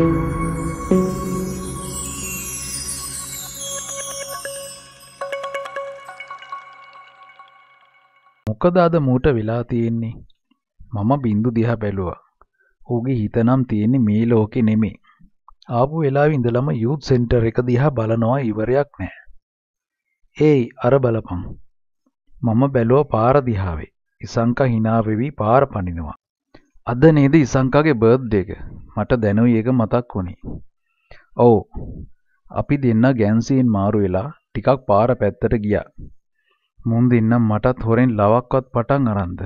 මොකද අද මූට වෙලා තියෙන්නේ මම බින්දු දිහා බැලුවා ඌගේ හිතනම් තියෙන්නේ මේ ලෝකෙ නෙමේ ආපු වෙලාවෙ ඉඳලම යූත් සෙන්ටර් එක දිහා බලනවා ඉවරයක් නෑ ඒයි අර බලපන් මම බැලුවා පාර දිහාවේ ඉසංකා hina වෙවි පාර පනිනවා අද නේද ඉසංකාගේ බර්ත්ඩේ එක මට දැනුයි එක මතක් වුණේ. ඔව්. අපි දෙන්න ගැන්සීන් මාරු වෙලා ටිකක් පාර පැත්තට ගියා. මුන් දෙන්නම් මටත් හොරෙන් ලවක්වත් පටන් අරන්ද.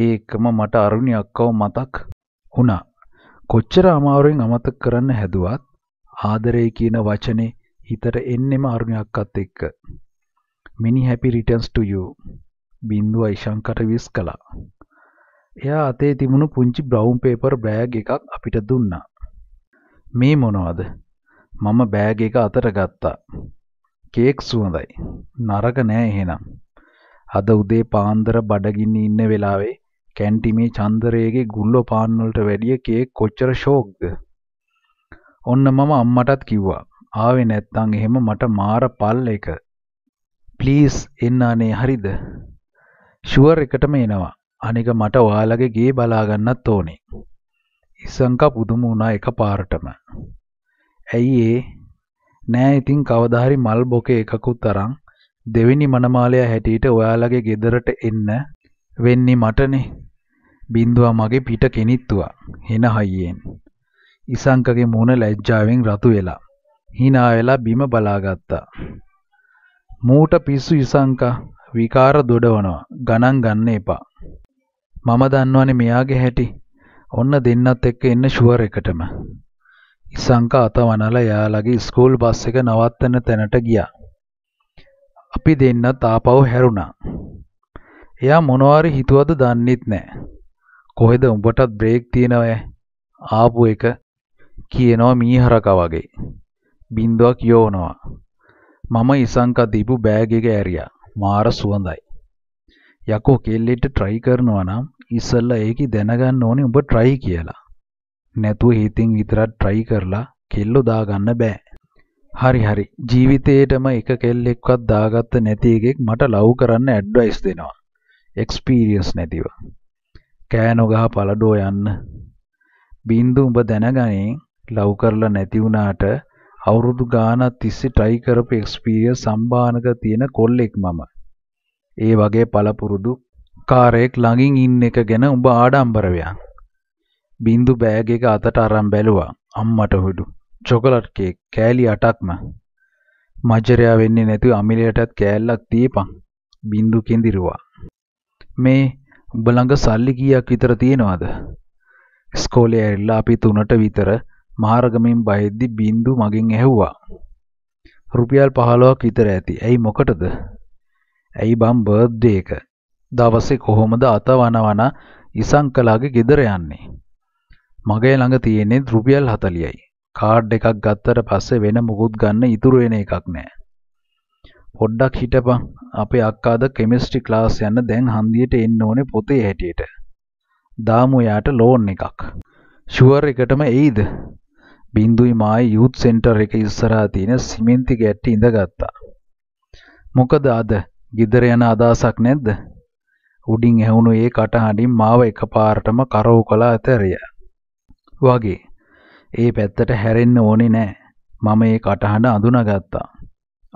ඒ එක්කම මට අරුණි අක්කව මතක් වුණා. කොච්චර අමාරුවෙන් අමතක කරන්න හැදුවත් ආදරේ කියන වචනේ හිතට එන්නෙම අරුණි අක්කත් එක්ක. many happy returns to you. බින්දුව ඉෂංකට විස් කළා. එයා අතේ තිබුණු පුංචි බ්‍රවුන් පේපර් බෑග් එකක් අපිට දුන්නා. මේ මොනවද? මම බෑග් එක අතට ගත්තා. කේක් සුවඳයි. නරක නෑ එහෙනම්. අද උදේ පාන්දර බඩගින්න ඉන්න වෙලාවේ කැන්ටිමේ චන්දරයේගේ ගුල්ලෝ පාන් වලට වැඩිය කේක් කොච්චර ෂෝක්ද? ඔන්න මම අම්මටත් කිව්වා. ආවේ නැත්තම් එහෙම මට මාර පල් එක. ප්ලීස් එන්න අනේ හරිද? ෂුවර් එකටම එනවා. අනික මට ඔයාලගේ ගේ බලාගන්නත් ඕනේ. ඉස්සංකා පුදුම වුණා එක පාරටම. ඇයි ඒ? නෑ ඉතින් කවදා හරි මල් බොකේ එකකුත් තරම් දෙවෙනි මනමාලයා හැටියට ඔයාලගේ ගෙදරට එන්න වෙන්නේ මටනේ. බින්දුවා මගේ පිට කෙනිත්තුවා. හෙන හයියෙන්. ඉසංකගේ මුණ ලැජ්ජාවෙන් රතු වෙලා. hina වෙලා බිම බලාගත්තා. මූට පිස්සු ඉසංකා විකාර දොඩවනවා. ගණන් ගන්න එපා. මම දන්නවනේ මෙයාගේ හැටි. ඔන්න දෙන්නත් එක්ක එන්න ෂුවර් එකටම. ඉසංක අතවනලා එයාලගේ ස්කූල් බස් එක නවත්තන තැනට ගියා. අපි දෙන්නත් ආපහු හැරුණා. එයා මොනවාරි හිතුවද දන්නෙත් නෑ. කොහෙද උඹටත් බ්‍රේක් තියෙනවෑ? ආපු එක කියනවා මීහරකා වගේ. බින්දුවක් යෝනවා. මම ඉසංක දීපු බෑග් එක ඇරියා. මාර සුවඳයි. යකෝ කෙල්ලෙට try කරනවා නම් ඉස්සල්ලා ඒකේ දැනගන්න ඕනේ උඹ try කියලා. නැතුව හිතින් විතරක් try කරලා කෙල්ලෝ දාගන්න බෑ. හරි හරි ජීවිතේටම එක කෙල්ලෙක්වත් දාගත්ත නැති එකෙක් මට ලව් කරන්න ඇඩ්වයිස් දෙනවා. එක්ස්පීරියන්ස් නැතිව. කෑනෝ ගහ පළඩෝ යන්න. බින්දු උඹ දැනගනේ ලව් කරලා නැති වුණාට අවුරුදු ගාණක් තිස්සේ try කරපු එක්ස්පීරියන්ස් සම්භානක තියෙන කොල්ලෙක් මම. ඒ වගේ පළපුරුදු කාරයෙක් ළඟින් ඉන්න එක ගැන උඹ ආඩම්බරවයා. බින්දු බෑග් එක අතට අරන් බැලුවා. අම්මට හුඩු. චොකලට් කේක් කෑලි 8ක්ම. මජරයා වෙන්නේ නැතුව අමිලයටත් කෑල්ලක් දීපන්. බින්දු කෙඳිරුවා. මේ උඹ ළඟ සල්ලි කීයක් විතර තියෙනවද? ඉස්කෝලේ ඇරිලා අපි තුනට විතර මාර්ගමෙන් බයෙද්දි බින්දු මගෙන් ඇහුවා. රුපියල් 15ක් විතර ඇති. ඇයි මොකටද? ඇයි බම් බර්ත්ඩේ එක? දවසේ කොහොමද අතවනවන ඉසංකලාගේ ගෙදර යන්නේ. මගේ ළඟ තියෙන්නේ රුපියල් 40යි. කාඩ් එකක් ගත්තට පස්සේ වෙන මොකුත් ගන්න ඉතුරු වෙන එකක් නෑ. පොඩ්ඩක් හිටපන්. අපේ අක්කාද කෙමිස්ට්‍රි ක්ලාස් යන්න දැන් හන්දියට එන්න ඕනේ පොතේ හැටියට. දාමු යාට ලෝන් එකක්. ෂුවර් එකටම එයිද? බින්දුයි මායි යූත් සෙන්ටර් එක ඉස්සරහා තියෙන සිමෙන්ති ගැට්ටි ඉඳගත්තා. මොකද අද ගෙදර යන අදහසක් නැද්ද? උඩින් ඇහුණු ඒ කටහඬින් මාව එකපාරටම කරව් කළ අතරිය. වගේ. ඒ පැත්තට හැරෙන්න ඕනේ නෑ. මම ඒ කටහඬ අඳුනගත්තා.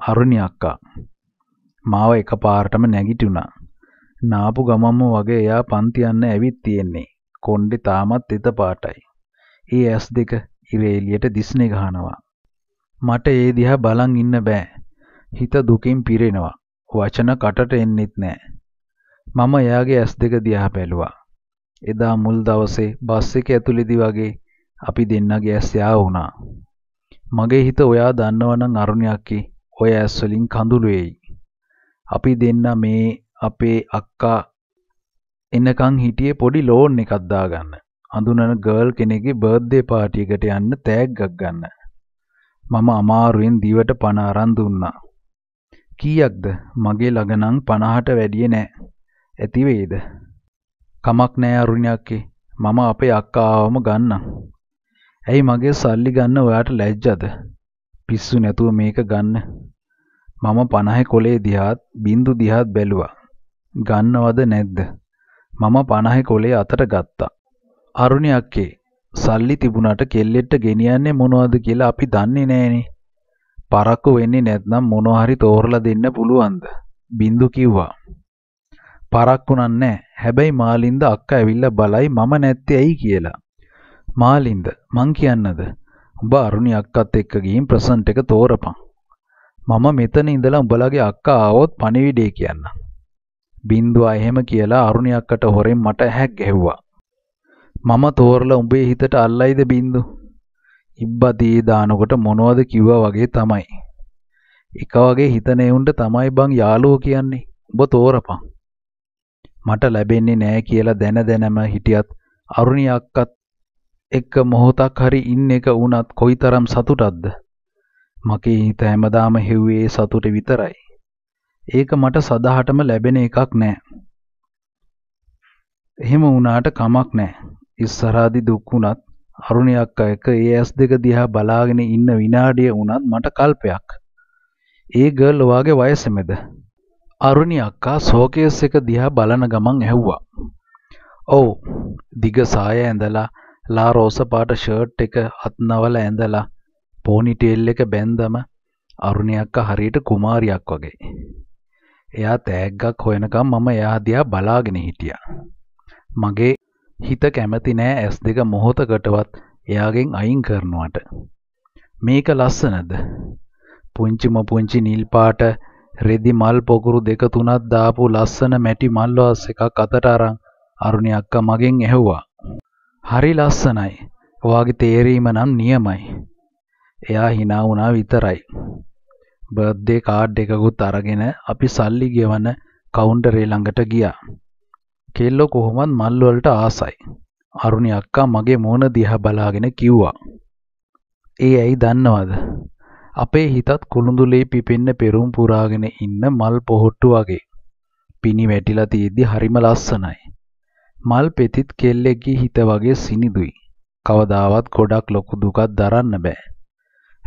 අරුණි අක්කා. මාව එකපාරටම නැගිටුණා. නාපු ගමම්ම වගේ එයා පන්ති යන්න ඇවිත් තියෙන්නේ. කොණ්ඩේ තාමත් තෙත පාටයි. ඒ ඇස් දෙක ඉර එළියට දිස්නේ ගහනවා. මට ඒ දිහා බලන් ඉන්න බෑ. හිත දුකින් පිරෙනවා. වචන කටට එන්නෙත් නෑ. මම එයාගේ ඇස් දෙක දිහා බැලුවා. එදා මුල් දවසේ බස් එක ඇතුළේදී වගේ අපි දෙන්නගේ ඇස් යාව වුණා. මගේ හිත ඔයා දන්නවනම් අරුණියක්කි ඔය ඇස් වලින් කඳුළු එයි. අපි දෙන්න මේ අපේ අක්කා එනකන් හිටියේ පොඩි ලෝන් එකක් දාගන්න. අඳුනන ගර්ල් කෙනෙක්ගේ බර්ත්ඩේ පාටි එකට යන්න තෑග්ගක් ගන්න. මම අමාරුවෙන් දිවට පණ අරන් දුන්නා. කීයක්ද? මගේ ළඟ නම් 50ට වැඩිය නෑ. ඇති වේද? කමක් නෑ අරුණියක්කේ. මම අපේ අක්කාවම ගන්නම්. ඇයි මගේ සල්ලි ගන්න ඔයාට ලැජ්ජද? පිස්සු නැතුව මේක ගන්න. මම 50 කොලේ දිහාත් බින්දු දිහාත් බැලුවා. ගන්නවද නැද්ද? මම 50 කොලේ අතට ගත්තා. අරුණියක්කේ සල්ලි තිබුණාට කෙල්ලෙට ගෙනියන්නේ මොනවද කියලා අපි දන්නේ නෑනේ. පරක්කු වෙන්නේ නැත්නම් මොනවා හරි තෝරලා දෙන්න පුළුවන්ද? බින්දු කිව්වා. පරක්කු නන්නේ. හැබැයි මාලින්ද අක්කා ඇවිල්ලා බලයි මම නැත්තේ ඇයි කියලා. මාලින්ද මං කියන්නද? උඹ අරුණි අක්කත් එක්ක ගිහින් ප්‍රසන්ට් එක තෝරපන්. මම මෙතන ඉඳලා උඹලගේ අක්කා ආවොත් පණිවිඩය කියන්න. බින්දුවා එහෙම කියලා අරුණි අක්කට හොරෙන් මට හැක් ගැහුවා. මම තෝරලා උඹේ හිතට අල්ලයිද බින්දු? ඉබ්බදී දානකොට මොනවද කිව්වා වගේ තමයි. එක වගේ හිතන එවුන්ට තමයි බං යාළුවෝ කියන්නේ. උඹ තෝරපන්. මට ලැබෙන්නේ නෑ කියලා දැන දැනම හිටියත් අරුණි අක්කත් එක්ක මොහොතක් හරි ඉන්න එක වුණත් කොයිතරම් සතුටක්ද? මගේ හිත හැමදාම හෙව්වේ සතුට විතරයි. ඒක මට සදාහටම ලැබෙන එකක් නෑ. එහෙම වුණාට කමක් නෑ. ඉස්සරහදි දුක් වුණත් අරුණි අක්කා එක ඒ ඇස් දෙක දිහා බලාගෙන ඉන්න විනාඩිය වුණත් මට කල්පයක්. ඒ ගර්ල් ඔයාගේ වයසෙමද? අරුණි අක්කා ෂෝකේස් එක දිහා බලන ගමන් ඇහුවා. "ඔව්. දිග සාය ඇඳලා, ලා රෝස පාට ෂර්ට් එක අත් නවලා ඇඳලා, පෝනිටේල් එක බැන්දම අරුණි අක්කා හරියට කුමාරියක් වගේ. එයා තෑග්ගක් හොයනකම් මම එයා දිහා බලාගෙන හිටියා. මගේ හිත කැමති නෑ ඇස් දෙක මොහොතකටවත් එයාගෙන් අයින් කරනවට. මේක ලස්සනද? පුංචිම පුංචි නිල් පාට රෙදි මල් පොකුරු දෙක තුනක් දාපු ලස්සන මැටි මල් වාස් එකක් අතට අරන් අරුණි අක්කා මගෙන් ඇහුවා. හරි ලස්සනයි. ඔයාගේ තේරීම නම් නියමයි. එයා hina වුණා විතරයි. බර්ත්ඩේ කාඩ් එකකුත් අරගෙන අපි සල්ලි ගෙවන කවුන්ටරේ ළඟට ගියා. කෙල්ලෝ කොහොමත් මල් වලට ආසයි. අරුණි අක්කා මගේ මූණ දිහා බලාගෙන කිව්වා. ඒ ඇයි දන්නවද? අපේ හිතත් කුළුඳුලේ පිපෙන්න පෙරුම් පුරාගෙන ඉන්න මල් පොහොට්ටු වගේ. පිනි වැටිලා තියෙද්දි හරිම ලස්සනයි. මල් පෙතිත් කෙල්ලෙක්ගේ හිත වගේ සිනිදුයි. කවදාවත් ගොඩක් ලොකු දුකක් දරන්න බෑ.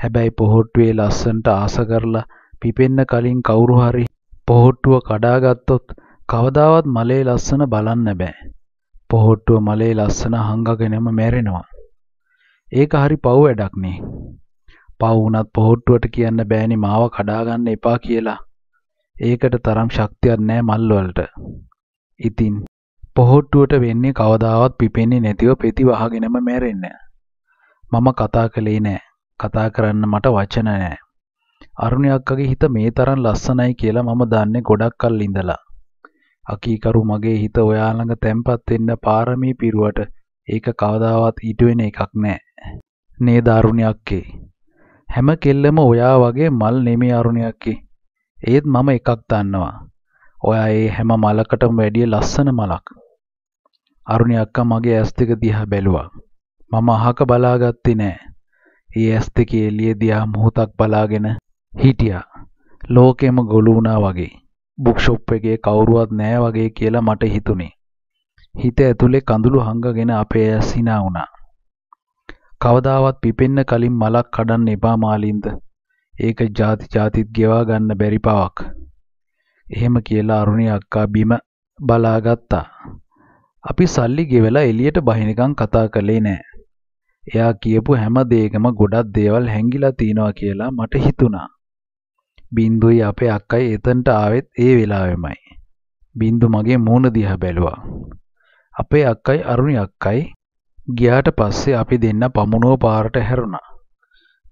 හැබැයි පොහොට්ටුවේ ලස්සන්ට ආස කරලා පිපෙන්න කලින් කවුරු හරි පොහොට්ටුව කඩාගත්තොත් කවදාවත් මලේ ලස්සන බලන්න බෑ. පොහොට්ටුව මලේ ලස්සන හංගගෙනම මැරෙනවා. ඒක හරි පව් වැඩක් නේ. පව් වුණත් පොහොට්ටුවට කියන්න බෑනි මාව කඩාගන්න එපා කියලා. ඒකට තරම් ශක්තියක් නෑ මල්වලට. ඉතින් පොහොට්ටුවට වෙන්නේ කවදාවත් පිපෙන්නේ නැතිව පෙති වහගෙනම මැරෙන්න. මම කතා කළේ නෑ. කතා කරන්න මට වචන නෑ. අරුණි අක්කගේ හිත මේ තරම් ලස්සනයි කියලා මම දන්නේ ගොඩක් කල් ඉඳලා. අකීකරු මගේ හිත ඔයා ළඟ තැම්පත් වෙන්න පාරමී පිරුවට ඒක කවදාවත් ඊට වෙන එකක් නෑ. නේද අරුණි අක්කේ? හැම කෙල්ලම ඔයා වගේ මල් නෙමේ අරුණයක්කි. ඒත් මම එකක් දන්නවා. ඔයා ඒ හැම මලකටම වැඩිය ලස්සන මලක්. අරුණි අක්කා මගේ ඇස් දෙක දිහා බැලුවා. මම අහක බලාගත්තේ නෑ. ඒ ඇස් දෙකේ එළිය දිහා මොහොතක් බලාගෙන හිටියා. ලෝකෙම ගොළු වුණා වගේ. බුක්ෂොප් එකේ කවුරුවත් නෑ වගේ කියලා මට හිතුනේ. හිත ඇතුලේ කඳුළු හංගගෙන අපේ ඇස් hina වුණා. කවදාවත් පිපෙන්න කලින් මලක් කඩන්න එපා මාලින්ද. ඒක ಜಾති ಜಾතිත් ගෙවා ගන්න බැරි පවක්. එහෙම කියලා අරුණි අක්කා බිම බලාගත්තා. අපි සල්ලි ගෙවලා එළියට බහිනකම් කතා කළේ නෑ. එයා කියපු හැම දෙයකම ගොඩක් දේවල් හැංගිලා තියනවා කියලා මට හිතුණා. බින්දුයි අපේ අක්කයි එතනට ආවෙත් ඒ වෙලාවෙමයි. බින්දු මගේ මූණ දිහා බැලුවා. අපේ අක්කයි අරුණි අක්කයි ගියාට පස්සේ අපි දෙන්න පමුණුව පාරට හැරුණා.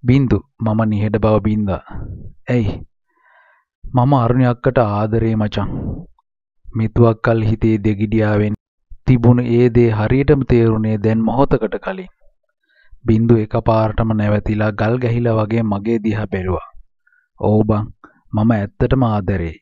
බින්දු මම නිහඬ බව බින්දා. ඇයි? මම අරුණි අක්කට ආදරේ මචං. මෙතුවක් කල් හිතේ දෙගිඩියාවෙන් තිබුණ ඒ දේ හරියටම තේරුණේ දැන් මොහොතකට කලින්. බින්දු එකපාරටම නැවතිලා ගල් ගැහිලා වගේ මගේ දිහා බැලුවා. "ඔව් බං මම ඇත්තටම ආදරේ.